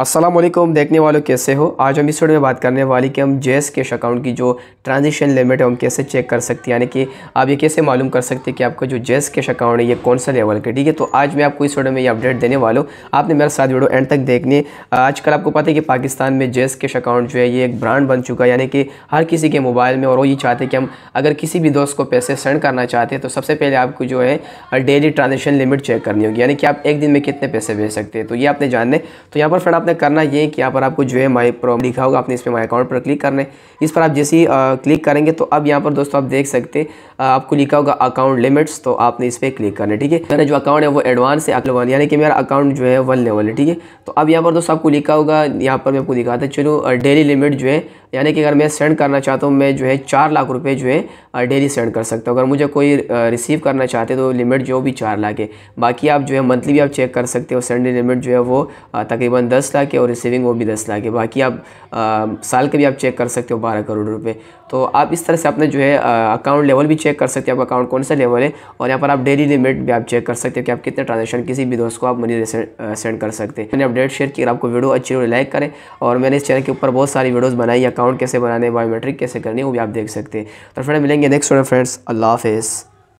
असलम देखने वालों कैसे हो आज हम इस वीडियो में बात करने वाली कि हम जेस कैश अकाउंट की जो ट्रांजेक्शन लिमिट है हम कैसे चेक कर सकते हैं यानी कि आप ये कैसे मालूम कर सकते हैं कि आपका जो जेस कैश अकाउंट है ये कौन सा लेवल का ठीक है तो आज मैं आपको इस वीडियो में ये अपडेट देने वाला हूँ आपने मेरे साथ वीडियो एंड तक देखने आजकल आपको पता है कि पाकिस्तान में जेस कैश अकाउंट जो है ये एक ब्रांड बन चुका है यानी कि हर किसी के मोबाइल में और वो ये चाहते हैं कि हम अगर किसी भी दोस्त को पैसे सेंड करना चाहते हैं तो सबसे पहले आपको जो है डेली ट्रांजेक्शन लिमिट चेक करनी होगी यानी कि आप एक दिन में कितने पैसे भेज सकते हैं तो ये आपने जानने तो यहाँ पर फ्रेंड आप आपने करना ये है कि यहाँ पर आपको जो है माई प्रॉम लिखा होगा आपने इस पर माई अकाउंट पर क्लिक करना है इस पर आप जैसे ही क्लिक करेंगे तो अब यहाँ पर दोस्तों आप देख सकते हैं आपको लिखा होगा अकाउंट लिमिट्स तो आपने इस पर क्लिक करना है ठीक है मेरा जो अकाउंट है वो एडवांस है अकलवान यानी कि मेरा अकाउंट जो है वन लेवल है ठीक है तो अब यहाँ पर दोस्तों आपको लिखा होगा यहाँ पर मैं आपको था चलो डेली लिमिट जो है यानी कि अगर मैं सेंड करना चाहता हूँ मैं जो है चार लाख रुपये जो है डेली सेंड कर सकता हूँ अगर मुझे कोई रिसीव करना चाहते तो लिमिट जो भी चार लाख है बाकी आप जो है मंथली भी आप चेक कर सकते हो सेंड लिमिट जो है वो तकरीबन दस लाख है और रिसीविंग वो भी दस लाख है बाकी आप आ, साल का भी आप चेक कर सकते हो बारह करोड़ रुपए तो आप इस तरह से अपने जो है अकाउंट लेवल भी चेक कर सकते हो आप अकाउंट कौन सा लेवल है और यहाँ पर आप डेली लिमिट भी आप चेक कर सकते हो कि आप कितने ट्रांजेक्शन किसी भी दोस्त को आप मनी सेंड कर सकते हैं मैंने अपडेट शेयर किया आपको वीडियो अच्छी लगे लाइक करें और मैंने इस चैनल के ऊपर बहुत सारी वीडियोज़ बनाई अकाउंट कैसे बनाने बायोमेट्रिक कैसे करनी वो भी आप देख सकते हैं तो फ्रेंड मिलेंगे नेक्स्ट फ्रेंड्स अल्लाह हाफिज़